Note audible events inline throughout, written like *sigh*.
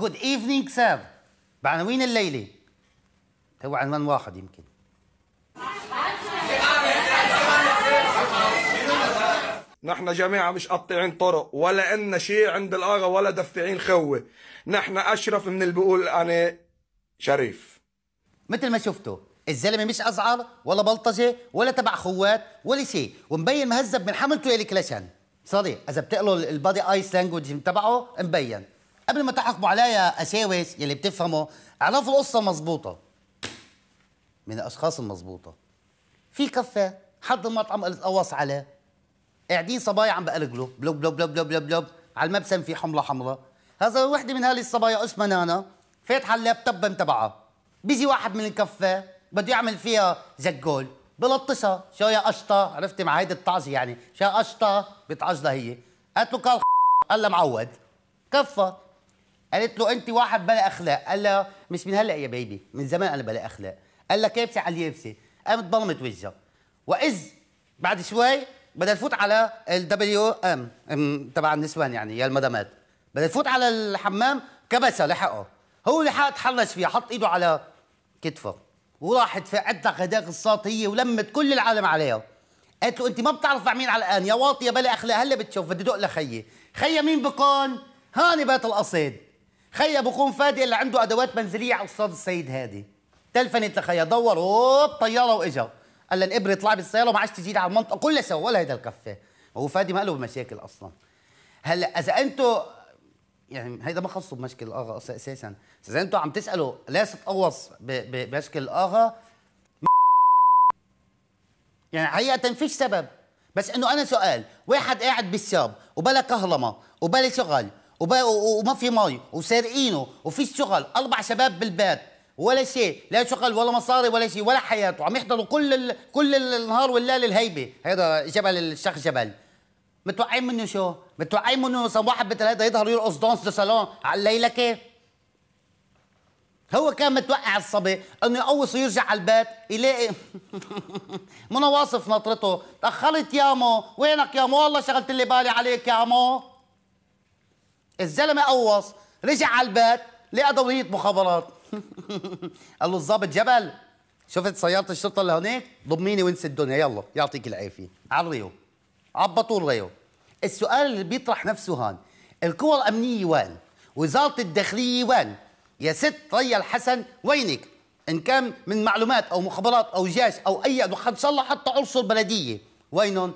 جود ايفنينج سير بعناوين الليله هو عنوان واحد يمكن نحن جماعة مش قطعين طرق ولا إن شيء عند الآغا ولا دفعين خوة نحن أشرف من اللي بيقول أنا شريف مثل ما شفتوا الزلمة مش أزعر ولا بلطجة ولا تبع خوات ولا شيء ومبين مهذب من حملته الكلاشن كلاشان إذا بتقلوا البادي آيس لانجوج تبعه مبين قبل ما تحكموا عليا يا اساوس يلي بتفهموا اعرفوا القصه مظبوطه من الاشخاص المظبوطه في كفه حد المطعم قلت عليه قاعدين صبايا عم بقلقلوا بلوب بلوب بلوب بلوب بلوب, بلوب. على المبسم في حمله حمراء هذا وحده من هالي الصبايا اسمها نانا فاتحه اللابتوب تبعها بيجي واحد من الكفه بده يعمل فيها زجول بلطشها شو يا قشطه عرفتي مع هيدي الطعجه يعني شو يا قشطه بتعجلها هي قالت له قال قال معود كفى قالت له انت واحد بلا اخلاق قال لها مش من هلا يا بيبي من زمان انا بلا اخلاق قال لها كابسه على اليابسه قامت ضلمت وجهها واذ بعد شوي بدها تفوت على الدبليو ام تبع النسوان يعني يا المدامات بدها تفوت على الحمام كبسها لحقه هو لحق تحرش فيها حط ايده على كتفه وراحت فقدت هداك الصوت هي ولمت كل العالم عليها قالت له انت ما بتعرف مع مين على الان يا واطيه بلا اخلاق هلا بتشوف بدي دق لخيي خيي مين بكون هاني بيت القصيد خي ابو فادي اللي عنده ادوات منزليه على استاذ السيد هادي تلفنت لخي دور اوب طياره واجا قال الابره طلع بالسياره وما عادش تجي على المنطقه كلها سوا لها هيدا الكفه هو فادي ما له بمشاكل اصلا هلا اذا انتم يعني هيدا ما خصه بمشكل الاغا اساسا اذا انتم عم تسالوا ليش تقوص بمشكل الاغا يعني حقيقه فيش سبب بس انه انا سؤال واحد قاعد بالشاب وبلا كهرما وبلا شغل وما في مي وسارقينه وفي شغل اربع شباب بالبيت ولا شيء لا شغل ولا مصاري ولا شيء ولا حياه وعم يحضروا كل ال... كل النهار والليل الهيبه هذا جبل الشيخ جبل متوقعين منه شو متوقعين منه مثلا واحد مثل هذا يظهر يرقص دونس دو سالون على الليلكه هو كان متوقع الصبي انه يقوص ويرجع على البيت يلاقي *laughs* منى واصف نطرته تاخرت يا مو وينك يا مو والله شغلت لي بالي عليك يا مو الزلمه قوص رجع على البيت لقى دوريه مخابرات *laughs* قال له الضابط جبل شفت سياره الشرطه اللي هناك ضميني وانسى الدنيا يلا يعطيك العافيه على الريو عبطوا الريو السؤال اللي بيطرح نفسه هان القوى الامنيه وين وزاره الداخليه وين يا ست ريا الحسن وينك ان كان من معلومات او مخابرات او جيش او اي ان شاء الله حتى عنصر بلديه وينهم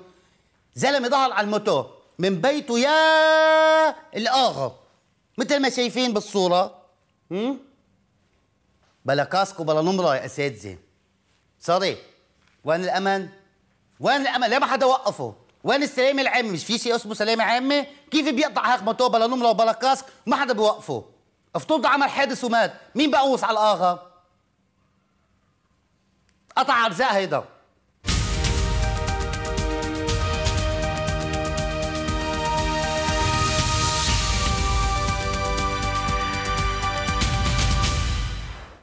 زلمه ظهر على الموتور من بيته يا الآغا مثل ما شايفين بالصورة امم بلا كاسكو بلا نمرة يا أساتذة سوري وين الأمن؟ وين الأمن؟ ليه ما حدا وقفه؟ وين السلامة العامة؟ مش في شيء اسمه سلامة عامة؟ كيف بيقطع هيك موتور بلا نمرة وبلا كاسك ما حدا بيوقفه؟ افترض عمل حادث ومات، مين بقوص على الآغا؟ قطع أرزاق هيدا